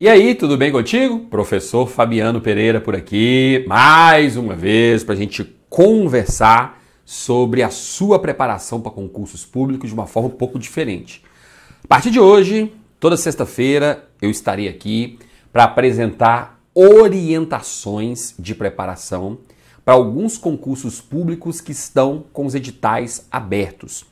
E aí, tudo bem contigo? Professor Fabiano Pereira por aqui, mais uma vez para a gente conversar sobre a sua preparação para concursos públicos de uma forma um pouco diferente. A partir de hoje, toda sexta-feira, eu estarei aqui para apresentar orientações de preparação para alguns concursos públicos que estão com os editais abertos.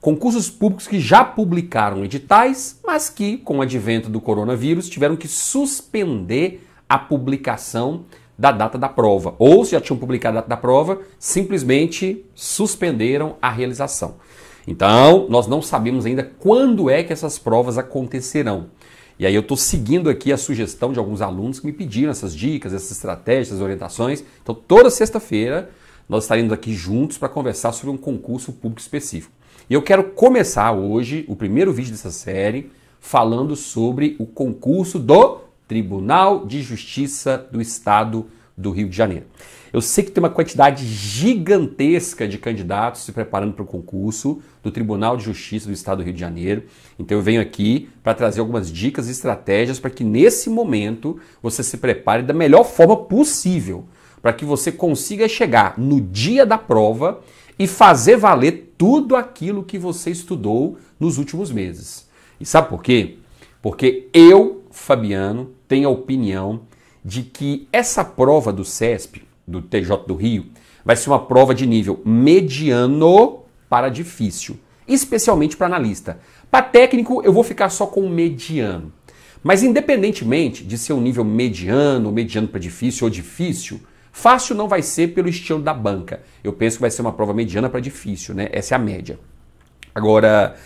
Concursos públicos que já publicaram editais, mas que, com o advento do coronavírus, tiveram que suspender a publicação da data da prova. Ou, se já tinham publicado a data da prova, simplesmente suspenderam a realização. Então, nós não sabemos ainda quando é que essas provas acontecerão. E aí eu estou seguindo aqui a sugestão de alguns alunos que me pediram essas dicas, essas estratégias, essas orientações. Então, toda sexta-feira nós estaremos aqui juntos para conversar sobre um concurso público específico. E eu quero começar hoje o primeiro vídeo dessa série falando sobre o concurso do Tribunal de Justiça do Estado do Rio de Janeiro. Eu sei que tem uma quantidade gigantesca de candidatos se preparando para o concurso do Tribunal de Justiça do Estado do Rio de Janeiro. Então eu venho aqui para trazer algumas dicas e estratégias para que nesse momento você se prepare da melhor forma possível, para que você consiga chegar no dia da prova e fazer valer tudo aquilo que você estudou nos últimos meses. E sabe por quê? Porque eu, Fabiano, tenho a opinião de que essa prova do CESP, do TJ do Rio, vai ser uma prova de nível mediano para difícil, especialmente para analista. Para técnico, eu vou ficar só com mediano. Mas independentemente de ser um nível mediano, mediano para difícil ou difícil, Fácil não vai ser pelo estilo da banca. Eu penso que vai ser uma prova mediana para difícil, né? Essa é a média. Agora,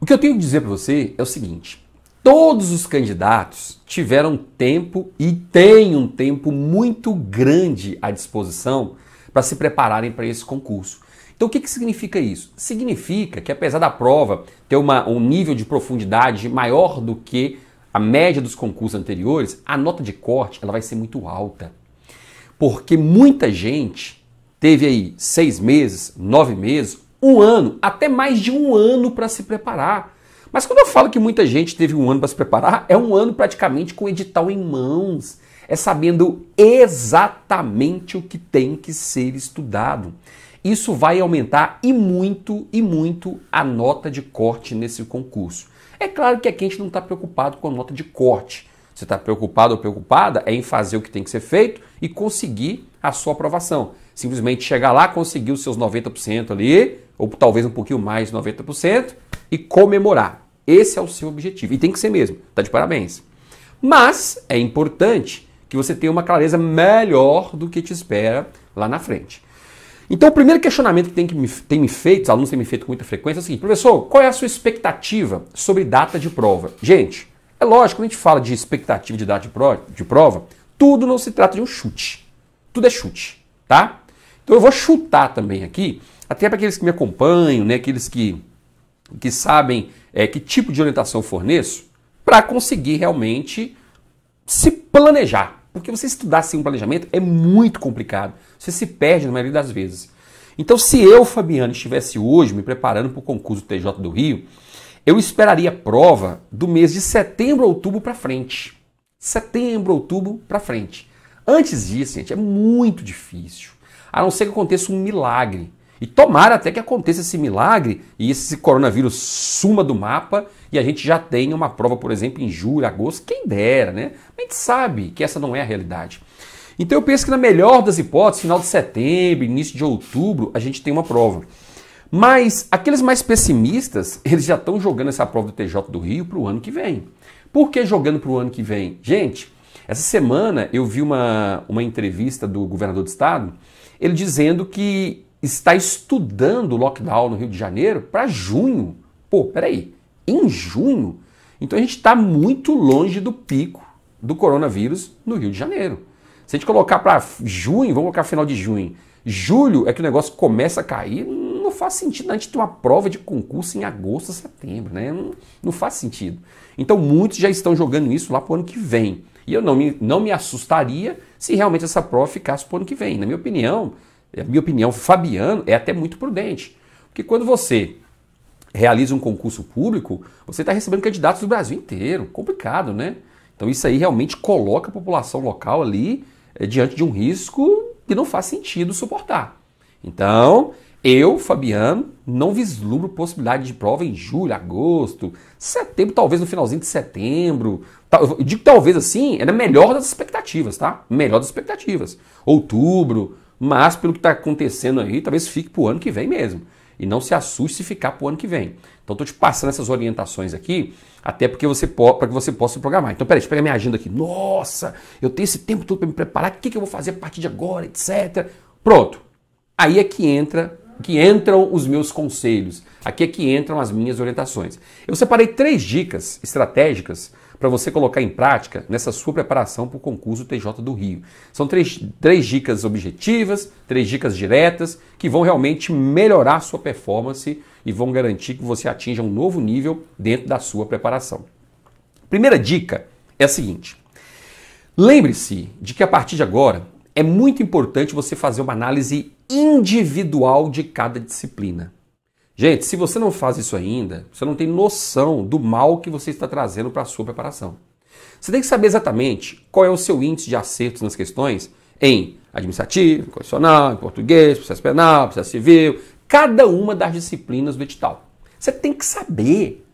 o que eu tenho que dizer para você é o seguinte: todos os candidatos tiveram tempo e têm um tempo muito grande à disposição para se prepararem para esse concurso. Então, o que, que significa isso? Significa que, apesar da prova ter uma, um nível de profundidade maior do que a média dos concursos anteriores, a nota de corte ela vai ser muito alta. Porque muita gente teve aí seis meses, nove meses, um ano, até mais de um ano para se preparar. Mas quando eu falo que muita gente teve um ano para se preparar, é um ano praticamente com o edital em mãos. É sabendo exatamente o que tem que ser estudado. Isso vai aumentar e muito, e muito a nota de corte nesse concurso. É claro que aqui a gente não está preocupado com a nota de corte. Você está preocupado ou preocupada é em fazer o que tem que ser feito e conseguir a sua aprovação. Simplesmente chegar lá, conseguir os seus 90% ali, ou talvez um pouquinho mais de 90%, e comemorar. Esse é o seu objetivo. E tem que ser mesmo, tá de parabéns. Mas é importante que você tenha uma clareza melhor do que te espera lá na frente. Então, o primeiro questionamento que tem, que me, tem me feito, os alunos têm me feito com muita frequência, é o seguinte: professor, qual é a sua expectativa sobre data de prova? Gente, é lógico, quando a gente fala de expectativa de data de prova, tudo não se trata de um chute. Tudo é chute, tá? Então eu vou chutar também aqui, até para aqueles que me acompanham, né, aqueles que, que sabem é, que tipo de orientação eu forneço, para conseguir realmente se planejar. Porque você estudar sem um planejamento é muito complicado. Você se perde na maioria das vezes. Então, se eu, Fabiano, estivesse hoje me preparando para o concurso TJ do Rio, eu esperaria prova do mês de setembro, outubro para frente. Setembro, outubro para frente. Antes disso, gente, é muito difícil. A não ser que aconteça um milagre. E tomara até que aconteça esse milagre e esse coronavírus suma do mapa e a gente já tenha uma prova, por exemplo, em julho, agosto, quem dera, né? A gente sabe que essa não é a realidade. Então eu penso que na melhor das hipóteses, final de setembro, início de outubro, a gente tem uma prova. Mas aqueles mais pessimistas, eles já estão jogando essa prova do TJ do Rio para o ano que vem. Por que jogando para o ano que vem? Gente, essa semana eu vi uma, uma entrevista do governador do estado, ele dizendo que está estudando o lockdown no Rio de Janeiro para junho. Pô, peraí, em junho? Então a gente está muito longe do pico do coronavírus no Rio de Janeiro. Se a gente colocar para junho, vamos colocar final de junho, julho é que o negócio começa a cair, não faz sentido a gente ter uma prova de concurso em agosto, setembro, né? Não, não faz sentido. Então muitos já estão jogando isso lá para o ano que vem. E eu não me, não me assustaria se realmente essa prova ficasse para o ano que vem. Na minha opinião, a minha opinião, Fabiano é até muito prudente. Porque quando você realiza um concurso público, você está recebendo candidatos do Brasil inteiro. Complicado, né? Então isso aí realmente coloca a população local ali eh, diante de um risco que não faz sentido suportar. Então, eu, Fabiano, não vislumbro possibilidade de prova em julho, agosto, setembro, talvez no finalzinho de setembro. Eu digo talvez assim, é melhor das expectativas, tá? Melhor das expectativas. Outubro, mas pelo que está acontecendo aí, talvez fique para o ano que vem mesmo. E não se assuste se ficar para o ano que vem. Então estou te passando essas orientações aqui, até porque você para que você possa programar. Então peraí, deixa eu pegar minha agenda aqui. Nossa, eu tenho esse tempo todo para me preparar, o que, que eu vou fazer a partir de agora, etc. Pronto. Aí é que entra que entram os meus conselhos, aqui é que entram as minhas orientações. Eu separei três dicas estratégicas para você colocar em prática nessa sua preparação para o concurso TJ do Rio. São três, três dicas objetivas, três dicas diretas, que vão realmente melhorar a sua performance e vão garantir que você atinja um novo nível dentro da sua preparação. Primeira dica é a seguinte. Lembre-se de que a partir de agora é muito importante você fazer uma análise individual de cada disciplina. Gente, se você não faz isso ainda, você não tem noção do mal que você está trazendo para a sua preparação. Você tem que saber exatamente qual é o seu índice de acertos nas questões em administrativo, constitucional, em português, processo penal, processo civil, cada uma das disciplinas do edital. Você tem que saber.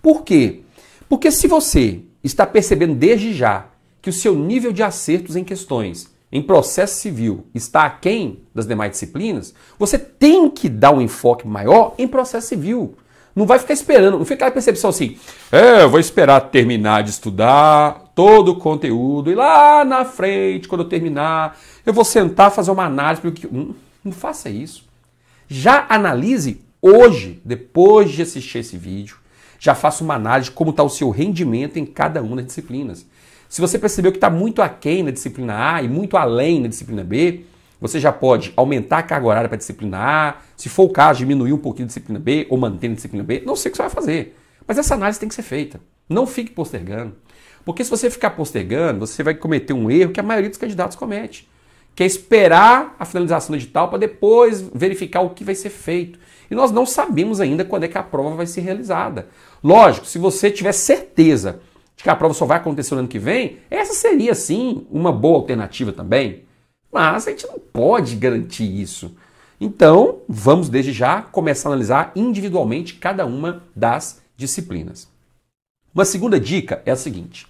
Por quê? Porque se você está percebendo desde já que o seu nível de acertos em questões em processo civil está aquém das demais disciplinas, você tem que dar um enfoque maior em processo civil. Não vai ficar esperando, não fica a percepção assim, é, eu vou esperar terminar de estudar todo o conteúdo e lá na frente, quando eu terminar, eu vou sentar fazer uma análise. Porque... Hum, não faça isso. Já analise hoje, depois de assistir esse vídeo, já faça uma análise de como está o seu rendimento em cada uma das disciplinas. Se você percebeu que está muito aquém na disciplina A e muito além na disciplina B, você já pode aumentar a carga horária para a disciplina A, se for o caso, diminuir um pouquinho a disciplina B ou manter a disciplina B, não sei o que você vai fazer. Mas essa análise tem que ser feita. Não fique postergando. Porque se você ficar postergando, você vai cometer um erro que a maioria dos candidatos comete, que é esperar a finalização do edital para depois verificar o que vai ser feito. E nós não sabemos ainda quando é que a prova vai ser realizada. Lógico, se você tiver certeza de que a prova só vai acontecer no ano que vem, essa seria sim uma boa alternativa também. Mas a gente não pode garantir isso. Então, vamos desde já começar a analisar individualmente cada uma das disciplinas. Uma segunda dica é a seguinte: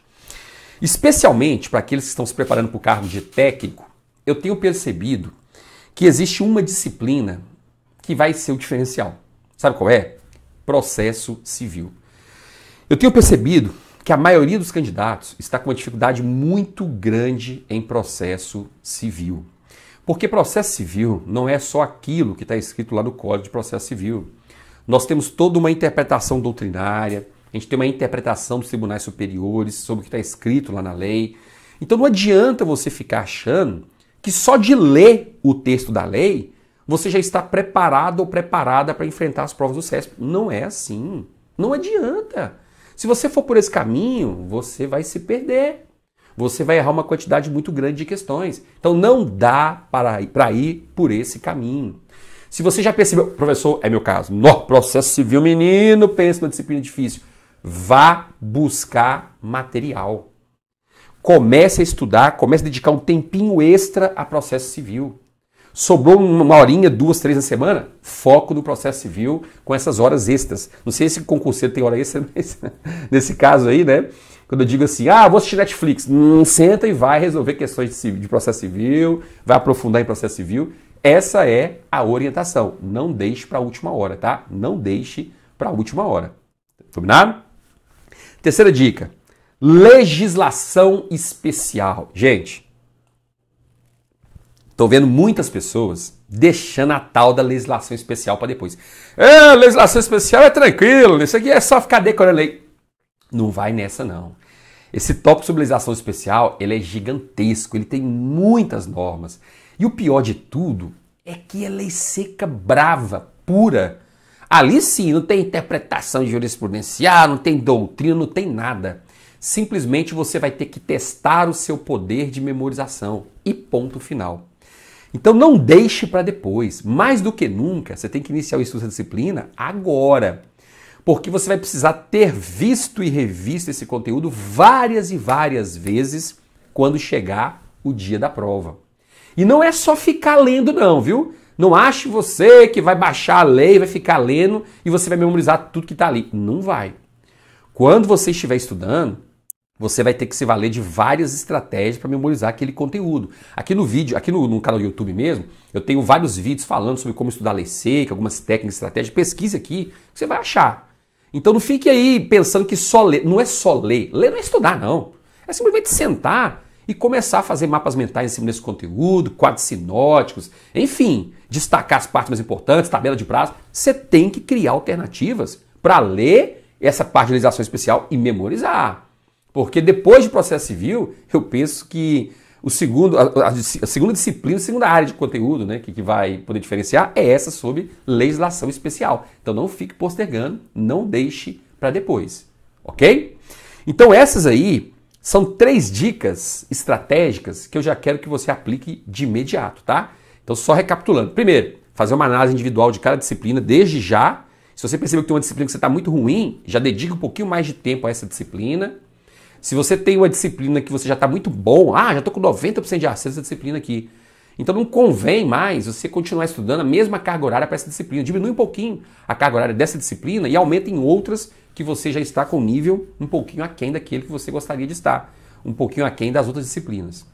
especialmente para aqueles que estão se preparando para o cargo de técnico, eu tenho percebido que existe uma disciplina que vai ser o diferencial. Sabe qual é? Processo civil. Eu tenho percebido que a maioria dos candidatos está com uma dificuldade muito grande em processo civil. Porque processo civil não é só aquilo que está escrito lá no Código de Processo Civil. Nós temos toda uma interpretação doutrinária, a gente tem uma interpretação dos tribunais superiores sobre o que está escrito lá na lei. Então não adianta você ficar achando que só de ler o texto da lei você já está preparado ou preparada para enfrentar as provas do CESP. Não é assim. Não adianta. Se você for por esse caminho, você vai se perder. Você vai errar uma quantidade muito grande de questões. Então não dá para ir, para ir por esse caminho. Se você já percebeu, professor, é meu caso, no processo civil, menino, pensa numa disciplina difícil. Vá buscar material. Comece a estudar, comece a dedicar um tempinho extra a processo civil. Sobrou uma horinha, duas, três na semana? Foco no processo civil com essas horas extras. Não sei se o concurseiro tem hora extra, mas nesse caso aí, né? Quando eu digo assim, ah, vou assistir Netflix, hum, senta e vai resolver questões de, de processo civil, vai aprofundar em processo civil. Essa é a orientação. Não deixe para a última hora, tá? Não deixe para a última hora. Combinado? Terceira dica: legislação especial. Gente, Estou vendo muitas pessoas deixando a tal da legislação especial para depois. É, legislação especial é tranquilo, isso aqui é só ficar decorando lei. Não vai nessa não. Esse tópico sobre legislação especial, ele é gigantesco, ele tem muitas normas. E o pior de tudo é que é lei seca brava, pura. Ali sim, não tem interpretação jurisprudencial, não tem doutrina, não tem nada. Simplesmente você vai ter que testar o seu poder de memorização e ponto final. Então não deixe para depois. Mais do que nunca, você tem que iniciar o estudo da disciplina agora. Porque você vai precisar ter visto e revisto esse conteúdo várias e várias vezes quando chegar o dia da prova. E não é só ficar lendo, não, viu? Não ache você que vai baixar a lei, vai ficar lendo e você vai memorizar tudo que está ali. Não vai. Quando você estiver estudando, você vai ter que se valer de várias estratégias para memorizar aquele conteúdo. Aqui no vídeo, aqui no, no, canal do YouTube mesmo, eu tenho vários vídeos falando sobre como estudar lei seca, algumas técnicas, estratégias. Pesquise aqui, você vai achar. Então não fique aí pensando que só ler, não é só ler. Ler não é estudar, não. É simplesmente sentar e começar a fazer mapas mentais em cima desse conteúdo, quadros sinóticos, enfim, destacar as partes mais importantes, tabela de prazo. Você tem que criar alternativas para ler essa parte de legislação especial e memorizar. Porque depois do processo civil, eu penso que o segundo, a, a, segunda disciplina, a segunda área de conteúdo né, que, que vai poder diferenciar é essa sobre legislação especial. Então não fique postergando, não deixe para depois, ok? Então essas aí são três dicas estratégicas que eu já quero que você aplique de imediato, tá? Então só recapitulando. Primeiro, fazer uma análise individual de cada disciplina desde já. Se você percebeu que tem uma disciplina que você está muito ruim, já dedique um pouquinho mais de tempo a essa disciplina se você tem uma disciplina que você já está muito bom, ah, já estou com 90% de acerto essa disciplina aqui. Então não convém mais você continuar estudando a mesma carga horária para essa disciplina. Diminui um pouquinho a carga horária dessa disciplina e aumenta em outras que você já está com nível um pouquinho aquém daquele que você gostaria de estar, um pouquinho aquém das outras disciplinas.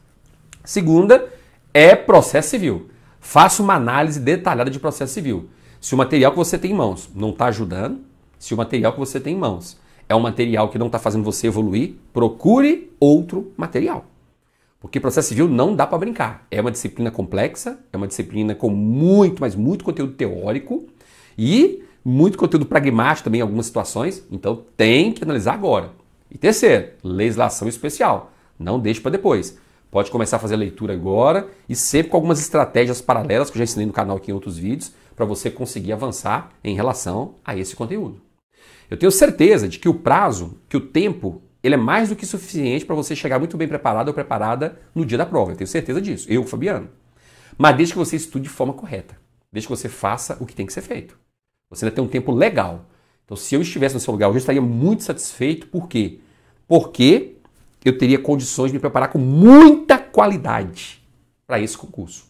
Segunda é processo civil. Faça uma análise detalhada de processo civil. Se o material que você tem em mãos não está ajudando, se o material que você tem em mãos é um material que não está fazendo você evoluir, procure outro material. Porque processo civil não dá para brincar. É uma disciplina complexa, é uma disciplina com muito, mas muito conteúdo teórico e muito conteúdo pragmático também em algumas situações. Então tem que analisar agora. E terceiro, legislação especial. Não deixe para depois. Pode começar a fazer a leitura agora e sempre com algumas estratégias paralelas que eu já ensinei no canal aqui em outros vídeos para você conseguir avançar em relação a esse conteúdo. Eu tenho certeza de que o prazo, que o tempo, ele é mais do que suficiente para você chegar muito bem preparado ou preparada no dia da prova. Eu tenho certeza disso, eu, Fabiano. Mas desde que você estude de forma correta, desde que você faça o que tem que ser feito. Você ainda tem um tempo legal. Então, se eu estivesse no seu lugar, eu estaria muito satisfeito, por quê? Porque eu teria condições de me preparar com muita qualidade para esse concurso.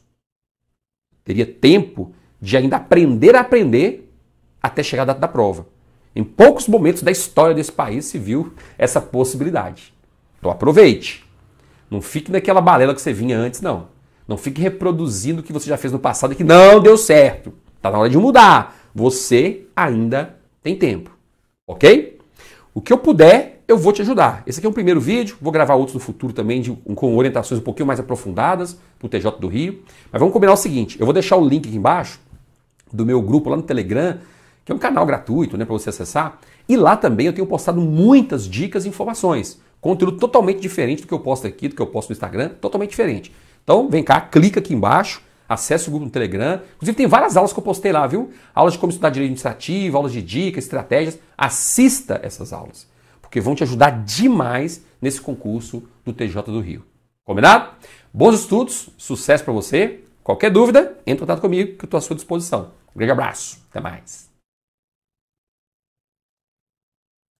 Teria tempo de ainda aprender a aprender até chegar a data da prova. Em poucos momentos da história desse país se viu essa possibilidade. Então aproveite. Não fique naquela balela que você vinha antes, não. Não fique reproduzindo o que você já fez no passado e que não deu certo. Tá na hora de mudar. Você ainda tem tempo. Ok? O que eu puder, eu vou te ajudar. Esse aqui é um primeiro vídeo, vou gravar outros no futuro também de, com orientações um pouquinho mais aprofundadas para o TJ do Rio. Mas vamos combinar o seguinte: eu vou deixar o link aqui embaixo do meu grupo lá no Telegram que é um canal gratuito né, para você acessar. E lá também eu tenho postado muitas dicas e informações. Conteúdo totalmente diferente do que eu posto aqui, do que eu posto no Instagram, totalmente diferente. Então vem cá, clica aqui embaixo, acesse o grupo no Telegram. Inclusive tem várias aulas que eu postei lá, viu? Aulas de como estudar direito administrativo, aulas de dicas, estratégias. Assista essas aulas, porque vão te ajudar demais nesse concurso do TJ do Rio. Combinado? Bons estudos, sucesso para você. Qualquer dúvida, entre em contato comigo que eu estou à sua disposição. Um grande abraço, até mais.